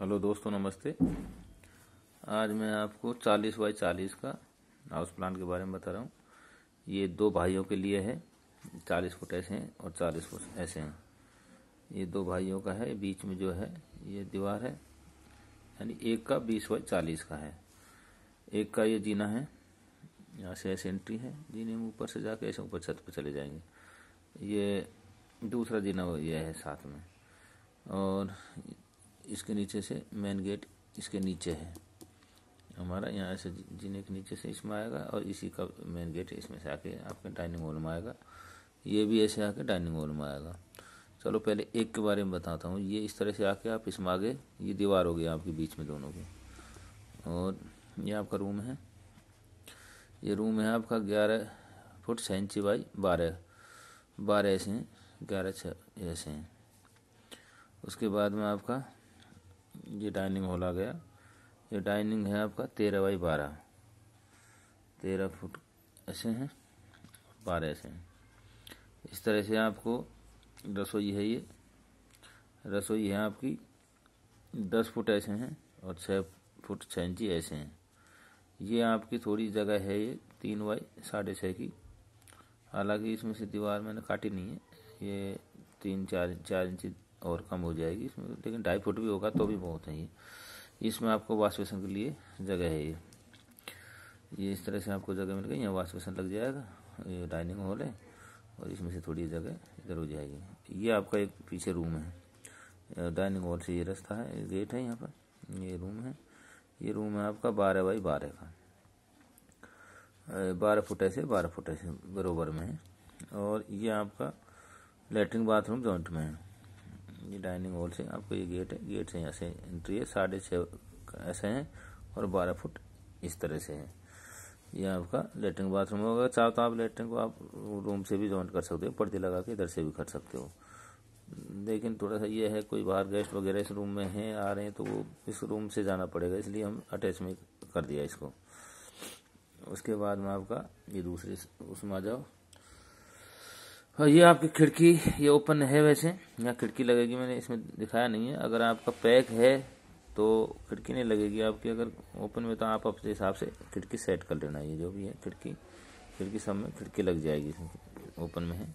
hello दोस्तों नमस्ते आज मैं आपको 40 बाई 40 का हाउस प्लांट के बारे में बता रहा हूँ ये दो भाइयों के लिए है 40 फुट ऐसे हैं और 40 फुट ऐसे हैं ये दो भाइयों का है बीच में जो है ये दीवार है यानी एक का 20 बाई 40 का है एक का ये जीना है यहाँ से ऐसे एंट्री है जीने में ऊपर से जाके ऐसे ऊपर छत पर चले जाएंगे ये दूसरा जीना यह है साथ में और इसके नीचे से मेन गेट इसके नीचे है हमारा यहाँ से जीने के नीचे से इसमें आएगा और इसी का मेन गेट इसमें से आके आपके डाइनिंग हॉल में आएगा ये भी ऐसे आके डाइनिंग हॉल में आएगा चलो पहले एक के बारे में बताता हूँ ये इस तरह से आके आप इसमें आगे ये दीवार हो गई आपके बीच में दोनों की और ये आपका रूम है ये रूम है आपका ग्यारह फुट छः इंची बाई बारह बारह ऐसे हैं ग्यारह छः ऐसे हैं उसके बाद में आपका ये डाइनिंग हॉल आ गया ये डाइनिंग है आपका तेरह बाई बारह तेरह फुट ऐसे हैं बारह ऐसे हैं इस तरह से आपको रसोई है ये रसोई है आपकी दस फुट ऐसे हैं और छः फुट छः इंची ऐसे हैं ये आपकी थोड़ी जगह है ये तीन बाई साढ़े छः की हालांकि इसमें से दीवार मैंने काटी नहीं है ये तीन चार चार इंची और कम हो जाएगी इसमें लेकिन ढाई फुट भी होगा तो भी बहुत है ये इसमें आपको वाश बेसन के लिए जगह है ये ये इस तरह से आपको जगह मिल गई यहाँ वाश बेसन लग जाएगा ये डाइनिंग हॉल है और इसमें से थोड़ी जगह इधर हो जाएगी ये आपका एक पीछे रूम है डाइनिंग हॉल से ये रास्ता है गेट है यहाँ पर ये रूम है ये रूम है आपका बारह बाई बारह का बारह फुट ऐसे बारह फुट ऐसे बरोबर में है और ये आपका लेटरिन बाथरूम जॉइंट में है ये डाइनिंग हॉल से आपको ये गेट है गेट से यहाँ से एंट्री है साढ़े छः ऐसे हैं और बारह फुट इस तरह से है ये आपका लेटरिन बाथरूम होगा चाहो तो आप लेटरिन को आप रूम से भी ज्वाइंट कर सकते हो पर्दे लगा के इधर से भी कर सकते हो लेकिन थोड़ा सा ये है कोई बाहर गेस्ट वगैरह इस रूम में हैं आ रहे हैं तो वो इस रूम से जाना पड़ेगा इसलिए हम अटैच में कर दिया इसको उसके बाद में आपका ये दूसरे उसमें आ जाओ और ये आपकी खिड़की ये ओपन है वैसे यहाँ खिड़की लगेगी मैंने इसमें दिखाया नहीं है अगर आपका पैक है तो खिड़की नहीं लगेगी आपकी अगर ओपन में तो आप अपने हिसाब से खिड़की सेट कर लेना ये जो भी है खिड़की खिड़की सब में खिड़की लग जाएगी इसमें ओपन में है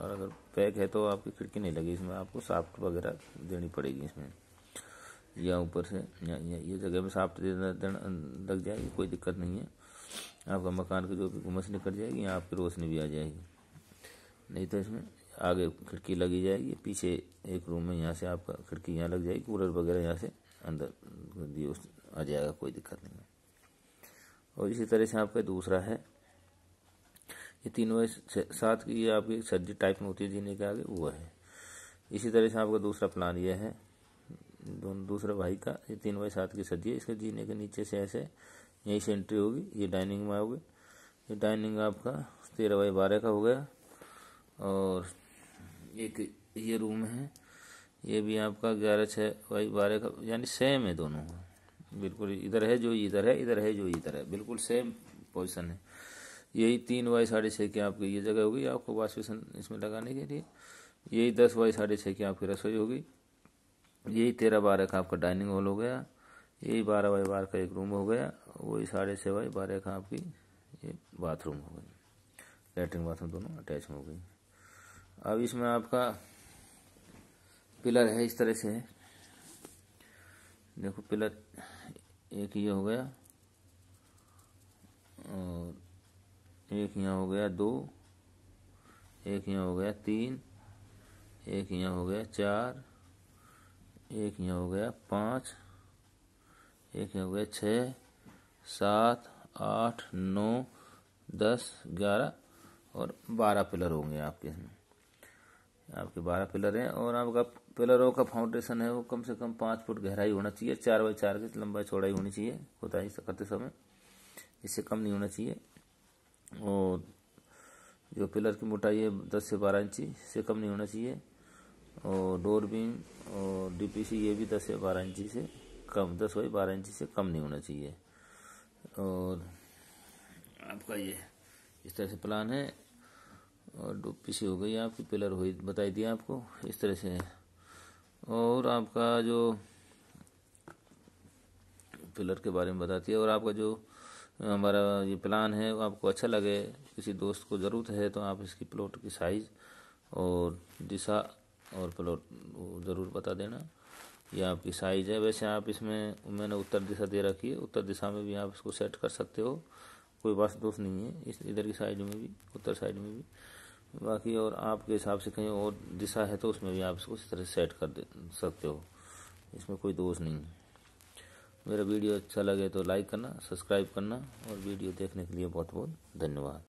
और अगर पैक है तो आपकी खिड़की नहीं लगेगी इसमें आपको साफ्ट वगैरह देनी पड़ेगी इसमें या ऊपर से या, या ये जगह में साफ्ट देना लग जाएगी कोई दिक्कत नहीं है आपका मकान की जो भी घुमस निकल जाएगी या आपकी रोशनी भी आ जाएगी नहीं तो इसमें आगे खिड़की लगी जाएगी पीछे एक रूम में यहाँ से आपका खिड़की यहाँ लग जाएगी कूलर वगैरह यहाँ से अंदर आ जाएगा कोई दिक्कत नहीं है और इसी तरह से आपका दूसरा है ये तीनों सात की ये आपकी सर्जी टाइप में होती है जीने के आगे वो है इसी तरह से आपका दूसरा प्लान ये है दोनों दूसरे भाई का ये तीन बाई सात की सदी है इसके जीने के नीचे से ऐसे यहीं से एंट्री होगी ये डाइनिंग में आओगे ये डाइनिंग आपका तेरह बाई बारह का हो गया और एक ये रूम है ये भी आपका ग्यारह छः बाई बारह का यानी सेम है दोनों का बिल्कुल इधर है जो इधर है इधर है जो इधर है बिल्कुल सेम पोजिशन है यही तीन बाई साढ़े छः की आपकी ये जगह होगी आपको वाश बेसन इसमें लगाने के लिए यही दस बाई साढ़े छः की आपकी रसोई होगी यही तेरह बारह का आपका डाइनिंग हॉल हो गया यही बारह बाई बारह का एक रूम हो गया वही साढ़े छः बाई बारह का आपकी ये बाथरूम हो गई लेटरिन बाथरूम दोनों अटैच हो गई अब इसमें आपका पिलर है इस तरह से है देखो पिलर एक ये हो गया और एक यहाँ हो गया दो एक यहाँ हो गया तीन एक यहाँ हो गया चार एक यहाँ हो गया पाँच एक यहाँ हो गया छः सात आठ नौ दस ग्यारह और बारह पिलर होंगे आपके इसमें आपके बारह पिलर हैं और आपका पिलरों का फाउंडेशन है वो कम से कम पाँच फुट गहराई होना चाहिए चार बाई चार की लंबाई चौड़ाई होनी चाहिए खुदाई करते समय इससे कम नहीं होना चाहिए और जो पिलर की मोटाई है दस से बारह इंची से कम नहीं होना चाहिए और डोर बीम और डीपीसी ये भी दस से बारह इंची से कम दस बाई बारह इंची से कम नहीं होना चाहिए और आपका ये इस तरह से प्लान है और डुप्पी सी हो गई आपकी पिलर हुई बताई दिया आपको इस तरह से और आपका जो पिलर के बारे में बताती है और आपका जो हमारा ये प्लान है वो आपको अच्छा लगे किसी दोस्त को ज़रूरत है तो आप इसकी प्लॉट की साइज़ और दिशा और प्लॉट ज़रूर बता देना ये आपकी साइज़ है वैसे आप इसमें मैंने उत्तर दिशा दे रखी है उत्तर दिशा में भी आप इसको सेट कर सकते हो कोई बस दोस्त नहीं है इस इधर की साइड में भी उत्तर साइड में भी बाकी और आपके हिसाब से कहीं और दिशा है तो उसमें भी आप इसको इस तरह सेट कर दे सकते हो इसमें कोई दोष नहीं है मेरा वीडियो अच्छा लगे तो लाइक करना सब्सक्राइब करना और वीडियो देखने के लिए बहुत बहुत धन्यवाद